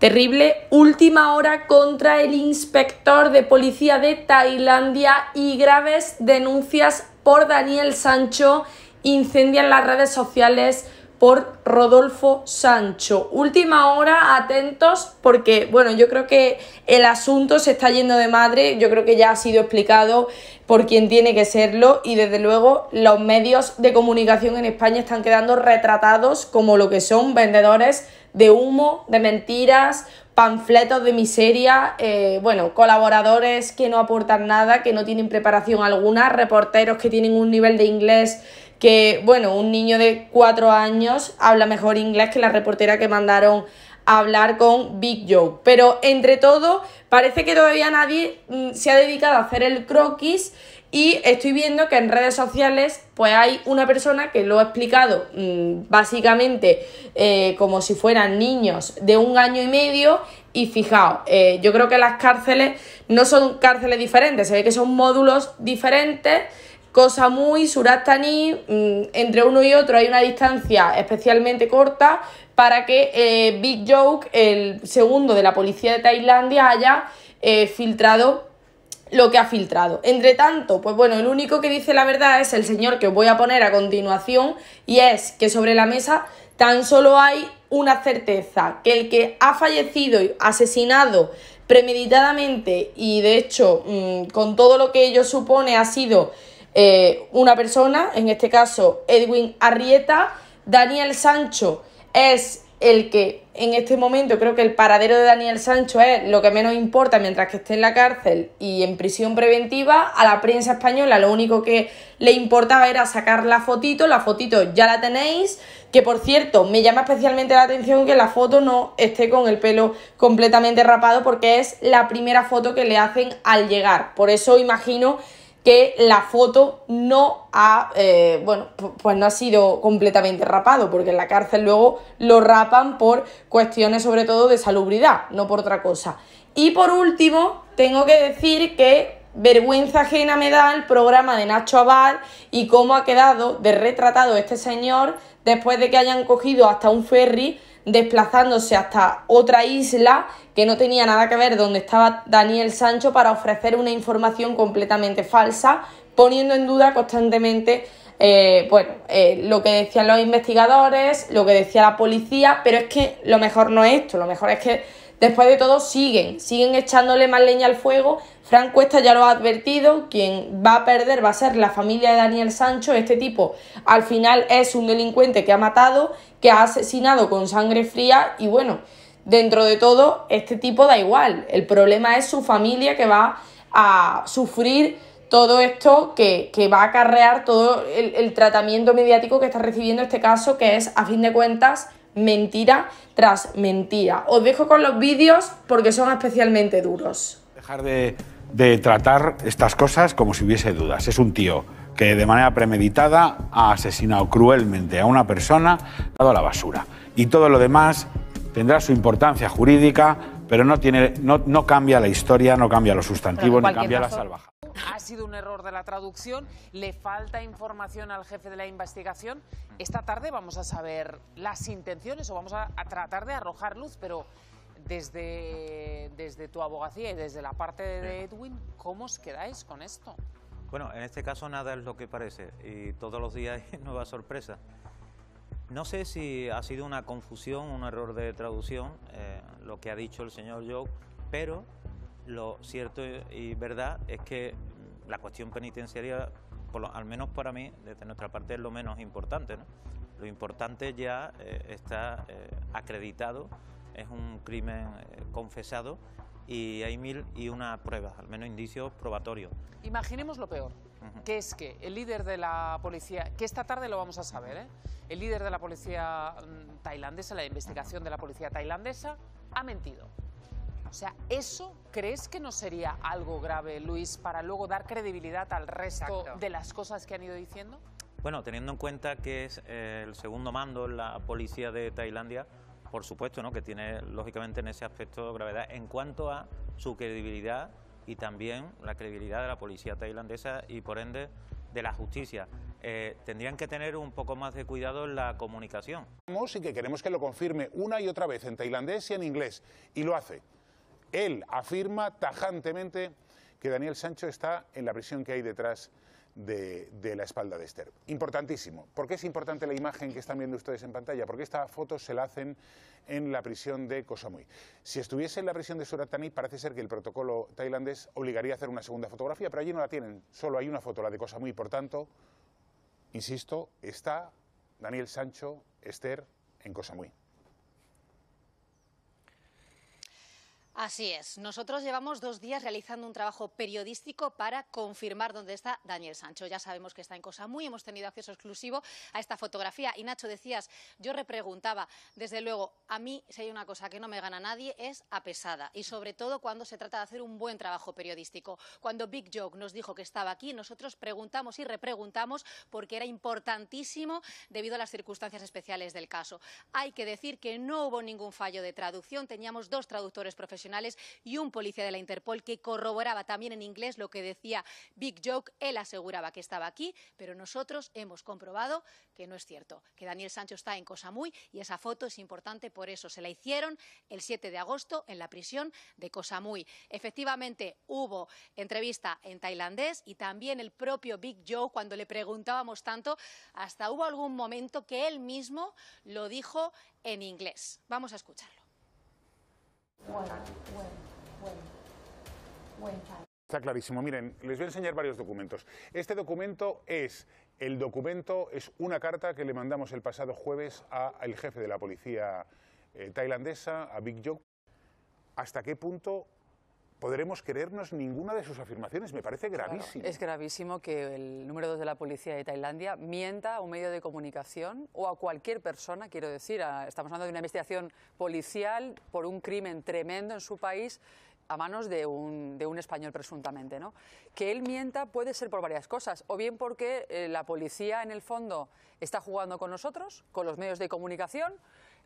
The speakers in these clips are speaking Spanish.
Terrible última hora contra el inspector de policía de Tailandia y graves denuncias por Daniel Sancho incendian las redes sociales por Rodolfo Sancho. Última hora, atentos, porque bueno, yo creo que el asunto se está yendo de madre, yo creo que ya ha sido explicado por quien tiene que serlo y desde luego los medios de comunicación en España están quedando retratados como lo que son vendedores de humo, de mentiras, panfletos de miseria, eh, bueno, colaboradores que no aportan nada, que no tienen preparación alguna, reporteros que tienen un nivel de inglés que, bueno, un niño de cuatro años habla mejor inglés que la reportera que mandaron a hablar con Big Joe. Pero entre todo, parece que todavía nadie mm, se ha dedicado a hacer el croquis y estoy viendo que en redes sociales pues hay una persona que lo ha explicado mm, básicamente eh, como si fueran niños de un año y medio y fijaos, eh, yo creo que las cárceles no son cárceles diferentes, se ve que son módulos diferentes, cosa muy suratani mm, entre uno y otro hay una distancia especialmente corta para que eh, Big Joke, el segundo de la policía de Tailandia, haya filtrado lo que ha filtrado. Entre tanto, pues bueno, el único que dice la verdad es el señor que os voy a poner a continuación y es que sobre la mesa tan solo hay una certeza, que el que ha fallecido y asesinado premeditadamente y de hecho mm, con todo lo que ello supone ha sido eh, una persona, en este caso Edwin Arrieta, Daniel Sancho es el que en este momento creo que el paradero de Daniel Sancho es lo que menos importa mientras que esté en la cárcel y en prisión preventiva, a la prensa española lo único que le importaba era sacar la fotito, la fotito ya la tenéis, que por cierto me llama especialmente la atención que la foto no esté con el pelo completamente rapado porque es la primera foto que le hacen al llegar, por eso imagino que la foto no ha, eh, bueno, pues no ha sido completamente rapado, porque en la cárcel luego lo rapan por cuestiones sobre todo de salubridad, no por otra cosa. Y por último, tengo que decir que vergüenza ajena me da el programa de Nacho Abad y cómo ha quedado de retratado este señor después de que hayan cogido hasta un ferry desplazándose hasta otra isla que no tenía nada que ver donde estaba Daniel Sancho para ofrecer una información completamente falsa, poniendo en duda constantemente eh, bueno, eh, lo que decían los investigadores, lo que decía la policía, pero es que lo mejor no es esto, lo mejor es que Después de todo, siguen, siguen echándole más leña al fuego. Fran Cuesta ya lo ha advertido, quien va a perder va a ser la familia de Daniel Sancho. Este tipo al final es un delincuente que ha matado, que ha asesinado con sangre fría y bueno, dentro de todo, este tipo da igual. El problema es su familia que va a sufrir todo esto que, va a acarrear todo el, el tratamiento mediático que está recibiendo este caso, que es, a fin de cuentas, mentira tras mentira. Os dejo con los vídeos porque son especialmente duros. Dejar de, de tratar estas cosas como si hubiese dudas. Es un tío que de manera premeditada ha asesinado cruelmente a una persona, dado a la basura. Y todo lo demás tendrá su importancia jurídica, pero no, tiene, no, no cambia la historia, no cambia los sustantivos, ni cambia la salvaje ha sido un error de la traducción, le falta información al jefe de la investigación. Esta tarde vamos a saber las intenciones o vamos a, tratar de arrojar luz, pero desde, desde tu abogacía y desde la parte de Edwin, ¿cómo os quedáis con esto? Bueno, en este caso nada es lo que parece y todos los días hay nueva sorpresa. No sé si ha sido una confusión, un error de traducción, eh, lo que ha dicho el señor Joe, pero lo cierto y verdad es que la cuestión penitenciaria, al menos para mí, desde nuestra parte es lo menos importante. Lo importante ya eh, está eh, acreditado, es un crimen eh, confesado y hay mil y una pruebas, al menos indicios probatorios. Imaginemos lo peor, que es que el líder de la policía, que esta tarde lo vamos a saber, el líder de la policía mm, tailandesa, la investigación de la policía tailandesa, ha mentido. O sea, ¿eso crees que no sería algo grave, Luis, para luego dar credibilidad al resto de las cosas que han ido diciendo? Bueno, teniendo en cuenta que es eh, el segundo mando en la policía de Tailandia, por supuesto, ¿no? que tiene lógicamente en ese aspecto gravedad. En cuanto a su credibilidad y también la credibilidad de la policía tailandesa y por ende de la justicia. Eh, tendrían que tener un poco más de cuidado en la comunicación. Y que queremos que lo confirme una y otra vez en tailandés y en inglés. Y lo hace. Él afirma tajantemente que Daniel Sancho está en la prisión que hay detrás de, la espalda de Esther. Importantísimo. ¿Por qué es importante la imagen que están viendo ustedes en pantalla? Porque esta foto se la hacen en la prisión de Koh Si estuviese en la prisión de Suratani, parece ser que el protocolo tailandés obligaría a hacer una segunda fotografía, pero allí no la tienen. Solo hay una foto, la de Koh Por tanto, insisto, está Daniel Sancho, Esther, en Koh Así es. Nosotros llevamos dos días realizando un trabajo periodístico para confirmar dónde está Daniel Sancho. Ya sabemos que está en Cosa Muy, hemos tenido acceso exclusivo a esta fotografía. Y Nacho, decías, yo repreguntaba, desde luego, a mí si hay una cosa que no me gana nadie es a pesada. Y sobre todo cuando se trata de hacer un buen trabajo periodístico. Cuando Big Joke nos dijo que estaba aquí, nosotros preguntamos y repreguntamos porque era importantísimo debido a las circunstancias especiales del caso. Hay que decir que no hubo ningún fallo de traducción, teníamos dos traductores profesionales y un policía de la Interpol que corroboraba también en inglés lo que decía Big Joke. Él aseguraba que estaba aquí, pero nosotros hemos comprobado que no es cierto, que Daniel Sancho está en muy y esa foto es importante por eso. Se la hicieron el 7 de agosto en la prisión de muy Efectivamente, hubo entrevista en tailandés y también el propio Big Joe, cuando le preguntábamos tanto, hasta hubo algún momento que él mismo lo dijo en inglés. Vamos a escucharlo. Está clarísimo. Miren, les voy a enseñar varios documentos. Este documento es el documento es una carta que le mandamos el pasado jueves al jefe de la policía eh, tailandesa, a Big Joke. ¿Hasta qué punto podremos creernos ninguna de sus afirmaciones. Me parece gravísimo. es gravísimo que el número 2 de la policía de Tailandia mienta a un medio de comunicación o a cualquier persona, quiero decir, estamos hablando de una investigación policial por un crimen tremendo en su país a manos de un, de un español presuntamente. Que él mienta puede ser por varias cosas, o bien porque eh, la policía en el fondo está jugando con nosotros, con los medios de comunicación,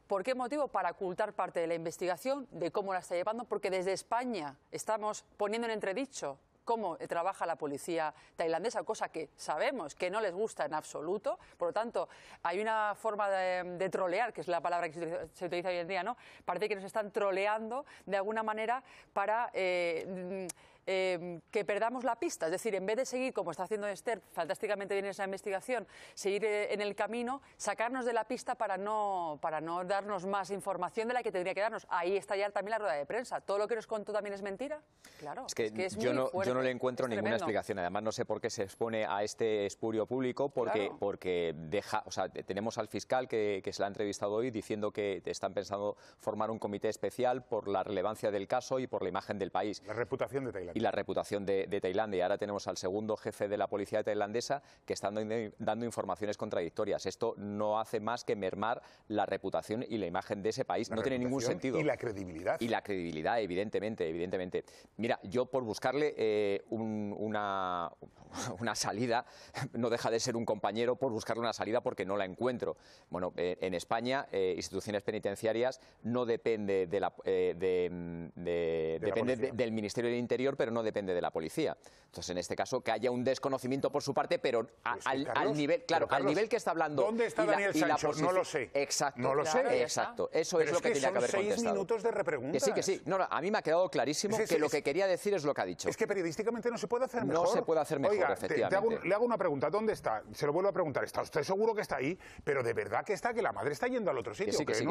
¿Por qué motivo? Para ocultar parte de la investigación, de cómo la está llevando, porque desde España estamos poniendo en entredicho cómo trabaja la policía tailandesa, cosa que sabemos que no les gusta en absoluto. Por lo tanto, hay una forma de, trolear, que es la palabra que se utiliza, hoy en día, ¿no? Parece que nos están troleando de alguna manera para. Eh, Em, que perdamos la pista. Es decir, en vez de seguir, como está haciendo Esther, fantásticamente bien esa investigación, seguir eh, en el camino, sacarnos de la pista para no, para no darnos más información de la que tendría que darnos. Ahí está ya también la rueda de prensa. ¿Todo lo que nos contó también es mentira? Claro. Es que, es yo, no, yo no le encuentro ninguna explicación. Además, no sé por qué se expone a este espurio público, porque, porque deja, tenemos al fiscal que, se la ha entrevistado hoy diciendo que están pensando formar un comité especial por la relevancia del caso y por la imagen del país. La reputación de Tailandia y la reputación de, Tailandia... ...y Ahora tenemos al segundo jefe de la policía tailandesa que está dando, informaciones contradictorias. Esto no hace más que mermar la reputación y la imagen de ese país. no tiene ningún sentido. Y la credibilidad. Y la credibilidad, evidentemente, evidentemente. Mira, yo por buscarle eh, una, una salida, no deja de ser un compañero por buscarle una salida porque no la encuentro. Bueno, eh, en España, eh, instituciones penitenciarias no depende de la, mm, depende del Ministerio del Interior, pero no depende de la policía. Entonces, en este caso, que haya un desconocimiento por su parte, pero al, nivel, claro, al nivel que está hablando. ¿Dónde está Daniel No lo sé. Exacto. No lo sé. Exacto. Eso es, lo que, tenía que haber contestado. seis minutos de repregunta. Que sí, que sí. No, a mí me ha quedado clarísimo que lo que quería decir es lo que ha dicho. Es que periodísticamente no se puede hacer mejor. No se puede hacer mejor, Oiga, efectivamente. le hago una pregunta. ¿Dónde está? Se lo vuelvo a preguntar. ¿Está usted seguro que está ahí? Pero de verdad que está, que la madre está yendo al otro sitio. sí, que, sí,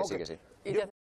sí,